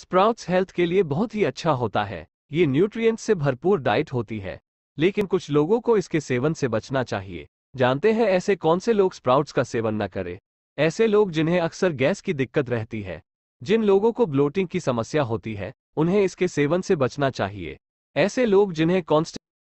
sprouts health के लिए बहुत ही अच्छा होता है ये न्यूट्रिएंट्स से भरपूर डाइट होती है लेकिन कुछ लोगों को इसके सेवन से बचना चाहिए जानते हैं ऐसे कौन से लोग स्प्राउट्स का सेवन न करें ऐसे लोग जिन्हें अक्सर गैस की दिक्कत रहती है जिन लोगों को ब्लोटिंग की समस्या होती है उन्हें इसके सेवन से बचना चाहिए ऐसे लोग जिन्हें कॉन्स्टेंट